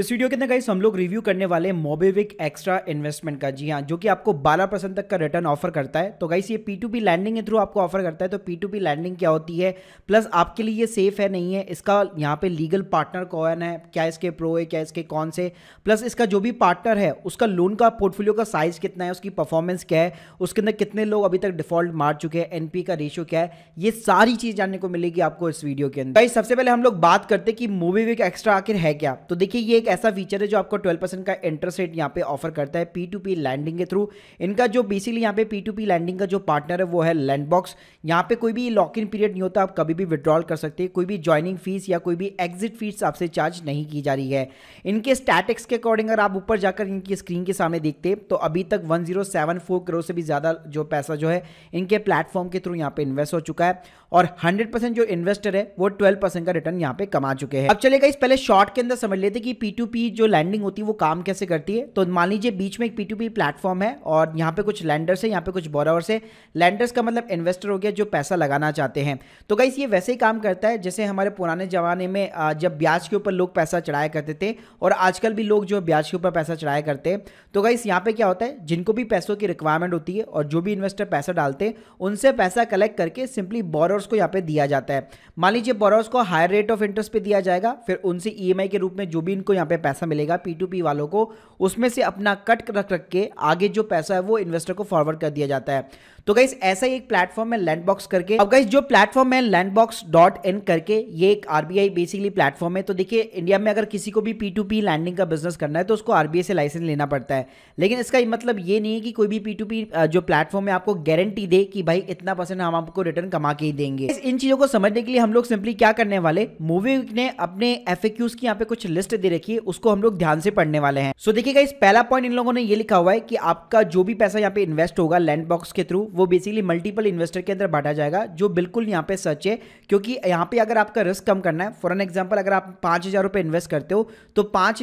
इस वीडियो के अंदर गाइस हम लोग रिव्यू करने वाले मोबीविक एक्स्ट्रा इन्वेस्टमेंट का जी हाँ जो कि आपको 12 परसेंट तक का रिटर्न ऑफर करता है तो गाइस ये पी टू पी लैंडिंग के थ्रू आपको ऑफर करता है तो पी टू पी लैंडिंग क्या होती है प्लस आपके लिए ये सेफ है नहीं है इसका यहाँ पे लीगल पार्टनर कौन है क्या इसके प्रो है क्या इसके कौन से प्लस इसका जो भी पार्टनर है उसका लोन का पोर्टफोलियो का साइज कितना है उसकी परफॉर्मेंस क्या है उसके अंदर कितने लोग अभी तक डिफॉल्ट मार चुके हैं एनपी का रेशियो क्या है ये सारी चीज़ जानने को मिलेगी आपको इस वीडियो के अंदर गाइस सबसे पहले हम लोग बात करते कि मोबीविक एक्स्ट्रा आखिर है क्या तो देखिए ये एक ऐसा फीचर है जो आपको 12% परसेंट का इंटरेस्ट रेट यहाँ पे ऑफर करता है पी टू पी लैंडिंग के थ्रू इनका जो बेसिकली यहाँ पे पी टू पी लैंडिंग का जो पार्टनर है वो है लैंड बॉक्स यहाँ पे कोई भी लॉक इन पीरियड नहीं होता आप कभी भी विड्रॉल कर सकते कोई भी ज्वाइनिंग फीस या कोई भी एग्जिट फीस आपसे चार्ज नहीं की जा रही है इनके स्टैटिक्स के अकॉर्डिंग अगर आप ऊपर जाकर इनकी स्क्रीन के सामने देखते तो अभी तक वन करोड़ से भी ज़्यादा जो पैसा जो है इनके प्लेटफॉर्म के थ्रू यहाँ पे इन्वेस्ट हो चुका है और 100% जो इन्वेस्टर है वो 12% का रिटर्न यहाँ पे कमा चुके हैं अब चलेगा इस पहले शॉर्ट के अंदर समझ लेते कि पी पी जो लैंडिंग होती है वो काम कैसे करती है तो मान लीजिए बीच में एक पी टू पी प्लेटफॉर्म है और यहाँ पे कुछ लैंडर्स है यहाँ पे कुछ बोरावर्स है लैंडर्स का मतलब इन्वेस्टर हो गया जो पैसा लगाना चाहते हैं तो गाइस ये वैसे ही काम करता है जैसे हमारे पुराने ज़माने में जब ब्याज के ऊपर लोग पैसा चढ़ाया करते थे और आजकल भी लोग जो ब्याज के ऊपर पैसा चढ़ाया करते हैं तो गाइस यहाँ पे क्या होता है जिनको भी पैसों की रिक्वायरमेंट होती है और जो भी इन्वेस्टर पैसा डालते हैं उनसे पैसा कलेक्ट करके सिंपली बोरर्स को यहाँ पे दिया जाता है मान लीजिए बोरोर्स को हायर रेट ऑफ इंटरेस्ट पे दिया जाएगा फिर उनसे ई e के रूप में जो भी इनको यहाँ पे पैसा मिलेगा पी वालों को उसमें से अपना कट रख रख के आगे जो पैसा है वो इन्वेस्टर को फॉरवर्ड कर दिया जाता है तो गाइस ऐसा ही एक प्लेटफॉर्म है लैंड बॉक्स करके अब गाइस जो प्लेटफॉर्म है लैंड बॉक्स डॉट इन करके ये एक आरबीआई बेसिकली प्लेटफॉर्म है तो देखिए इंडिया में अगर किसी को भी पी टू पी लैंडिंग का बिजनेस करना है तो उसको आरबीआई से लाइसेंस लेना पड़ता है लेकिन इसका मतलब ये नहीं है कि कोई भी पी टू पी जो प्लेटफॉर्म है आपको गारंटी दे कि भाई इतना परसेंट हम आपको रिटर्न कमा के ही देंगे इन चीजों को समझने के लिए हम लोग सिंपली क्या करने वाले मूवी ने अपने एफ की यहाँ पे कुछ लिस्ट दे रखी है की उसको हम लोग ध्यान से पढ़ने वाले हैं सो देखिए इस पहला पॉइंट इन लोगों ने ये लिखा हुआ है कि आपका जो भी पैसा यहाँ पे इन्वेस्ट होगा लैंड बॉक्स के थ्रू वो बेसिकली मल्टीपल इन्वेस्टर के अंदर बांटा जाएगा जो बिल्कुल यहाँ पे सच है क्योंकि यहाँ पे अगर आपका रिस्क कम करना है फॉर एन एग्जाम्पल अगर आप पांच इन्वेस्ट करते हो तो पांच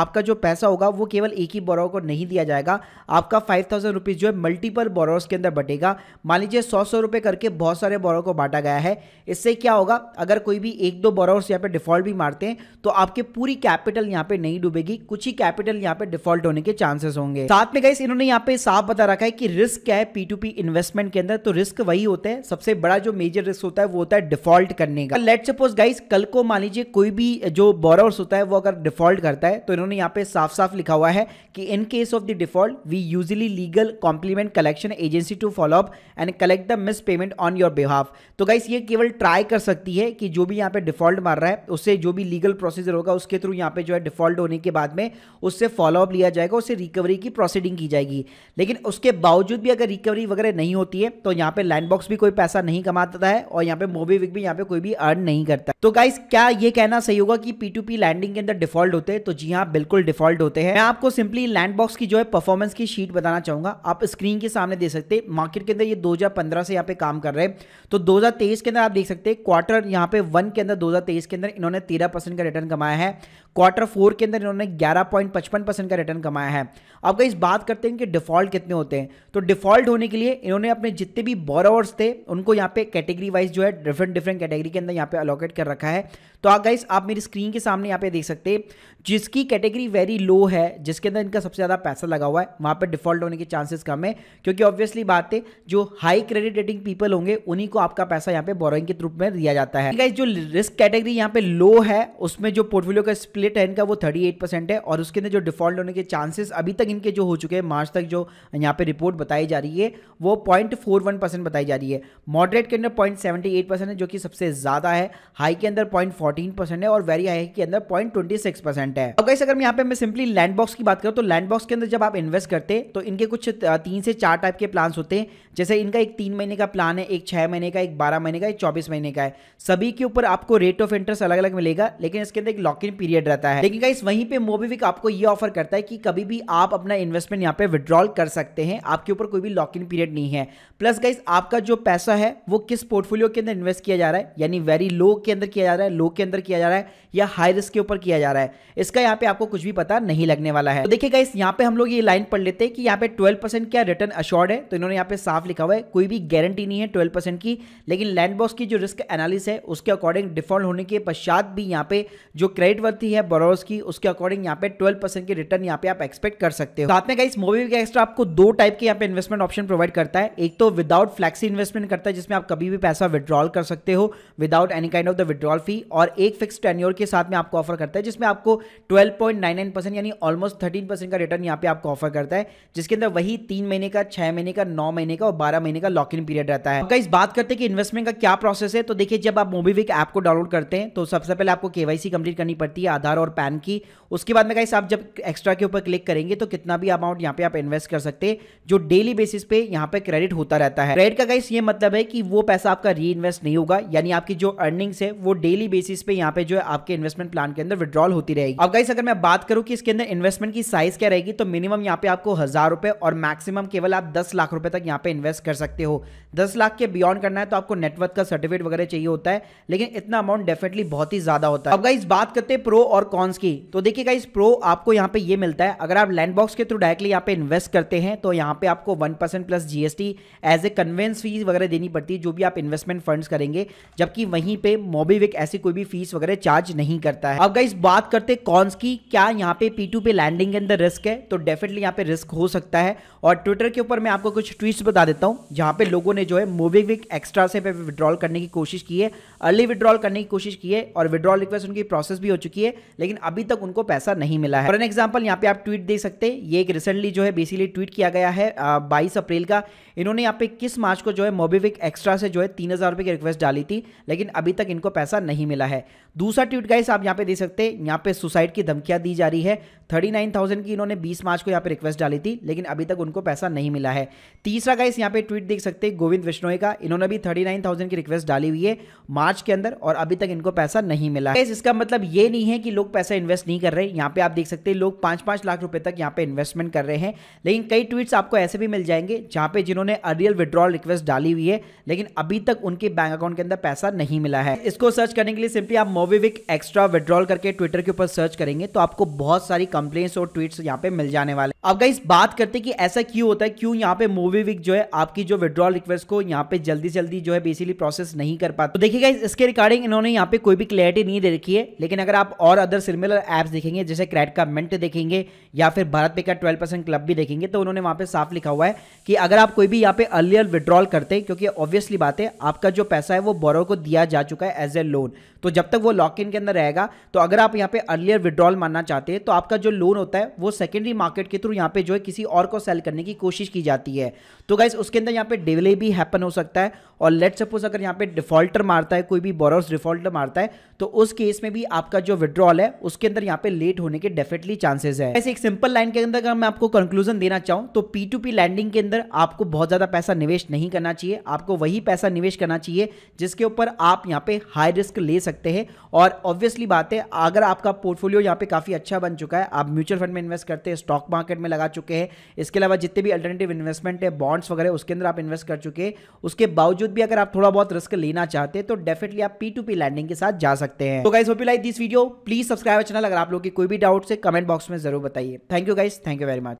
आपका जो पैसा होगा वो केवल एक ही बोरो को नहीं दिया जाएगा आपका फाइव जो है मल्टीपल बोरोस के अंदर बटेगा मान लीजिए सौ सौ करके बहुत सारे बोरो को बांटा गया है इससे क्या होगा अगर कोई भी एक दो बोरोस यहाँ पे डिफॉल्ट भी मारते हैं तो आपके पूरी कैपिटल यहाँ पे नहीं डूबेगी कुछ ही कैपिटल यहाँ पे डिफॉल्ट होने के चांसेस होंगे साथ में गाइस इन्होंने यहाँ पे साफ बता रखा है कि रिस्क क्या है पीटूपी इन्वेस्टमेंट के अंदर तो रिस्क वही होता है सबसे बड़ा जो मेजर रिस्क होता है वो होता है डिफॉल्ट करने का लेट सपोज गाइस कल को मान लीजिए कोई भी जो बोरोर्स होता है वो अगर डिफॉल्ट करता है तो इन्होंने यहाँ पे साफ साफ लिखा हुआ है कि in case of the default we usually legal complement collection agency to follow up and collect the miss payment on your behalf तो गाइस ये केवल ट्राई कर सकती है कि जो भी यहाँ पे डिफॉल्ट मार रहा है उससे जो भी लीगल प्रोसीजर होगा उसके थ्रू यहाँ पे जो है डिफ़ॉल्ट होने के बाद में उससे फॉलोअप लिया जाएगा उससे रिकवरी की प्रोसीडिंग की जाएगी लेकिन उसके बावजूद भी अगर रिकवरी वगैरह नहीं होती है तो यहाँ पे लैंड बॉक्स भी कोई पैसा नहीं कमाता है और यहाँ पे मोबीविक भी यहाँ पे कोई भी अर्न नहीं करता तो गाइस क्या ये कहना सही होगा कि पी लैंडिंग के अंदर डिफॉल्ट होते हैं तो जी हाँ बिल्कुल डिफॉल्ट होते हैं मैं आपको सिंपली लैंड बॉक्स की जो है परफॉर्मेंस की शीट बताना चाहूंगा आप स्क्रीन के सामने देख सकते हैं मार्केट के अंदर ये 2015 से यहाँ पे काम कर रहे हैं तो 2023 के अंदर आप देख सकते हैं क्वार्टर यहाँ पे वन के अंदर 2023 के अंदर इन्होंने 13 परसेंट का रिटर्न कमाया है क्वार्टर 2004 के अंदर इन्होंने 11.55 परसेंट का रिटर्न कमाया है अब इस बात करते हैं कि डिफॉल्ट कितने होते हैं तो डिफॉल्ट होने के लिए इन्होंने अपने जितने भी बोरोवर्स थे उनको यहाँ पे कैटेगरी वाइज जो है डिफरेंट डिफरेंट कैटेगरी के अंदर यहाँ पे अलॉकेट कर रखा है तो आप गाइस आप मेरी स्क्रीन के सामने यहाँ पे देख सकते हैं जिसकी कैटेगरी वेरी लो है जिसके अंदर इनका सबसे ज़्यादा पैसा लगा हुआ है वहाँ पर डिफॉल्ट होने के चांसेस कम है क्योंकि ऑब्वियसली बात है जो हाई क्रेडिट रेटिंग पीपल होंगे उन्हीं को आपका पैसा यहाँ पे बोरोइंग के रूप में दिया जाता है गाइस जो रिस्क कैटेगरी यहाँ पे लो है उसमें जो पोर्टफोलियो का स्प्लिट है इनका का वो 38 परसेंट है और उसके अंदर जो डिफॉल्ट होने के चांसेस अभी तक इनके जो हो चुके हैं मार्च तक जो यहाँ पे रिपोर्ट बताई जा रही है वो पॉइंट फोर वन परसेंट बताई जा रही है मॉडरेट के अंदर पॉइंट सेवेंटी एट परसेंट है जो कि सबसे ज़्यादा है हाई के अंदर पॉइंट फोर्टीन परसेंट है और वेरी हाई के अंदर पॉइंट ट्वेंटी सिक्स परसेंट है और अगर मैं यहाँ पे मैं सिंपली लैंड बॉक्स की बात करूँ तो लैंड बॉक्स के अंदर जब आप इन्वेस्ट करते हैं तो इनके कुछ तीन से चार टाइप के प्लान्स होते हैं जैसे इनका एक तीन महीने का प्लान है एक छह महीने का एक बारह महीने का एक चौबीस महीने का है सभी के ऊपर आपको रेट ऑफ इंटरेस्ट अलग अलग मिलेगा लेकिन इसके अंदर एक लॉक इन पीरियड रहता है है लेकिन गाइस वहीं पे मोबीविक आपको ये ऑफर करता है कि कभी भी आप अपना इन्वेस्टमेंट यहाँ पे विड्रॉल कर सकते हैं आपके ऊपर कोई भी लॉक इन पीरियड नहीं है प्लस गाइस आपका जो पैसा है वो किस पोर्टफोलियो के अंदर इन्वेस्ट किया जा रहा है यानी वेरी लो के अंदर किया जा रहा है लो के अंदर किया जा रहा है या हाई रिस्क के ऊपर किया जा रहा है इसका यहाँ पे आपको कुछ भी पता नहीं लगने वाला है तो देखिए गाइस यहाँ पे हम लोग ये लाइन पढ़ लेते हैं कि यहाँ पे ट्वेल्व क्या रिटर्न अशोर्ड है तो इन्होंने यहाँ पे साफ लिखा हुआ है कोई भी गारंटी नहीं है ट्वेल्व की लेकिन लैंड बॉस की जो रिस्क एनालिस है उसके अकॉर्डिंग डिफॉल्ट होने के पश्चात भी यहाँ पे जो क्रेडिट वर्थी है बोरो करोर्स की उसके अकॉर्डिंग यहाँ पे ट्वेल्व परसेंट की रिटर्न यहाँ पे आप एक्सपेक्ट कर सकते हो साथ में गाइस मोबी का एक्स्ट्रा आपको दो टाइप के यहाँ पे इन्वेस्टमेंट ऑप्शन प्रोवाइड करता है एक तो विदाउट फ्लैक्सी इन्वेस्टमेंट करता है जिसमें आप कभी भी पैसा विद्रॉल कर सकते हो without any kind of the withdrawal fee और एक फिक्स टेन्योर के साथ में आपको ऑफर करता है जिसमें आपको ट्वेल्व यानी ऑलमोस्ट थर्टीन का रिटर्न यहाँ पे आपको ऑफर करता है जिसके अंदर वही तीन महीने का छह महीने का नौ महीने का और बारह महीने का लॉक इन पीरियड रहता है गाइस बात करते हैं कि इन्वेस्टमेंट का क्या प्रोसेस है तो देखिए जब आप मोबीविक ऐप को डाउनलोड करते हैं तो सबसे पहले आपको केवाईसी कंप्लीट करनी पड़ती है आधार और पैन की उसके बाद में गाइस आप जब एक्स्ट्रा के ऊपर क्लिक करेंगे तो कितना भी अमाउंट यहाँ पे आप इन्वेस्ट कर सकते हैं जो डेली बेसिस पे यहाँ पे क्रेडिट होता रहता है क्रेडिट का गाइस ये मतलब है कि वो पैसा आपका री नहीं होगा यानी आपकी जो अर्निंग्स है वो डेली बेसिस पे यहाँ पे जो है आपके इन्वेस्टमेंट प्लान के अंदर विद्रॉल होती रहेगी अब गाइस अगर मैं बात करूँ की इसके अंदर इन्वेस्टमेंट की साइज क्या रहेगी तो मिनिमम यहाँ पे आपको हजार और मैक्सिमम केवल आप दस लाख रुपए तक यहाँ पे इन्वेस्ट कर सकते हो दस लाख के बियॉन्ड करना है तो आपको नेटवर्क का सर्टिफिकेट वगैरह चाहिए होता है लेकिन इतना अमाउंट डेफिनेटली बहुत ही ज्यादा होता है अब गाइस बात करते हैं प्रो और कॉन रिटर्न्स की तो देखिए गाइस प्रो आपको यहाँ पे ये मिलता है अगर आप लैंड बॉक्स के थ्रू डायरेक्टली यहाँ पे इन्वेस्ट करते हैं तो यहाँ पे आपको one percent plus GST as a convenience fees वगैरह देनी पड़ती है जो भी आप इन्वेस्टमेंट फंड्स करेंगे जबकि वहीं पे मोबीविक ऐसी कोई भी फीस वगैरह चार्ज नहीं करता है अब गाइस बात करते कॉन्स की क्या यहाँ पे पी टू पे लैंडिंग के अंदर रिस्क है तो डेफिनेटली यहाँ पे रिस्क हो सकता है और ट्विटर के ऊपर मैं आपको कुछ ट्वीट्स बता देता हूँ जहाँ पे लोगों ने जो है मोबीविक एक्स्ट्रा से विड्रॉल करने की कोशिश की है अर्ली विड्रॉल करने की कोशिश की है और विड्रॉल रिक्वेस्ट उनकी प्रोसेस भी हो चुकी है लेकिन अभी तक उनको पैसा नहीं मिला है फॉर एन एग्जाम्पल यहाँ पे आप ट्वीट देख सकते हैं ये एक रिसेंटली जो है बेसिकली ट्वीट किया गया है बाईस अप्रैल का इन्होंने यहाँ पे किस मार्च को जो है मोबीविक एक्स्ट्रा से जो है तीन हज़ार की रिक्वेस्ट डाली थी लेकिन अभी तक इनको पैसा नहीं मिला है दूसरा ट्वीट गाइस आप यहाँ पे देख सकते हैं यहाँ पे सुसाइड की धमकियाँ दी जा रही है थर्टी नाइन थाउजेंड की इन्होंने बीस मार्च को यहाँ पे रिक्वेस्ट डाली थी लेकिन अभी तक उनको पैसा नहीं मिला है तीसरा गाइस यहाँ पे ट्वीट देख सकते हैं गोविंद विश्नोई का इन्होंने भी थर्टी नाइन थाउजेंड की रिक्वेस्ट डाली हुई है मार्च मार्च के अंदर और अभी तक इनको पैसा नहीं मिला है इसका मतलब ये नहीं है कि लोग पैसा इन्वेस्ट नहीं कर रहे यहाँ पे आप देख सकते हैं लोग पांच पांच लाख रुपए तक यहाँ पे इन्वेस्टमेंट कर रहे हैं लेकिन कई ट्वीट्स आपको ऐसे भी मिल जाएंगे जहाँ पे जिन्होंने अरियल विड्रॉल रिक्वेस्ट डाली हुई है लेकिन अभी तक उनके बैंक अकाउंट के अंदर पैसा नहीं मिला है इसको सर्च करने के लिए सिंपली आप मोवीविक एक्स्ट्रा विड्रॉल करके ट्विटर के ऊपर सर्च करेंगे तो आपको बहुत सारी कंप्लेन और ट्वीट यहाँ पे मिल जाने वाले अब गाइस बात करते हैं कि ऐसा क्यों होता है क्यों यहाँ पे मूवी विक जो है आपकी जो विड्रॉल रिक्वेस्ट को यहाँ पे जल्दी जल्दी जो है बेसिकली प्रोसेस नहीं कर पाता तो देखिए गाइस इसके रिगार्डिंग इन्होंने यहाँ पे कोई भी क्लैरिटी नहीं दे रखी है लेकिन अगर आप और अदर सिमिलर ऐप्स देखेंगे जैसे क्रेडिट का मिंट देखेंगे या फिर भारत पे का ट्वेल्व क्लब भी देखेंगे तो उन्होंने वहाँ पे साफ लिखा हुआ है कि अगर आप कोई भी यहाँ पे अर्लियर विड्रॉल करते हैं क्योंकि ऑब्वियसली बात है आपका जो पैसा है वो बोरो को दिया जा चुका है एज ए लोन तो जब तक वो लॉक इन के अंदर रहेगा तो अगर आप यहाँ पे अर्लियर विड्रॉल मानना चाहते हैं तो आपका जो लोन होता है वो सेकेंडरी मार्केट के थ्रू यहाँ पे जो है किसी और को सेल करने की कोशिश की जाती है तो गाइज उसके अंदर यहाँ पे डिले भी हैपन हो सकता है और लेट सपोज अगर यहाँ पे डिफॉल्टर मारता है कोई भी बोरोस डिफॉल्टर मारता है तो उस केस में भी आपका जो विड्रॉल है उसके अंदर यहाँ पे लेट होने के डेफिनेटली चांसेस है ऐसे एक सिंपल लाइन के अंदर अगर मैं आपको कंक्लूजन देना चाहूँ तो पी टू पी लैंडिंग के अंदर आपको बहुत ज़्यादा पैसा निवेश नहीं करना चाहिए आपको वही पैसा निवेश करना चाहिए जिसके ऊपर आप यहाँ पे हाई रिस्क ले सकते सकते हैं और ऑब्वियसली बात है अगर आपका पोर्टफोलियो यहाँ पे काफ़ी अच्छा बन चुका है आप म्यूचुअल फंड में इन्वेस्ट करते हैं स्टॉक मार्केट में लगा चुके हैं इसके अलावा जितने भी अल्टरनेटिव इन्वेस्टमेंट है बॉन्ड्स वगैरह उसके अंदर आप इन्वेस्ट कर चुके हैं उसके बावजूद भी अगर आप थोड़ा बहुत रिस्क लेना चाहते हैं तो डेफिनेटली आप पी टू पी लैंडिंग के साथ जा सकते हैं तो guys hope you like this video please subscribe channel अगर आप लोग की कोई भी डाउट है कमेंट बॉक्स में जरूर बताइए thank you guys thank you very much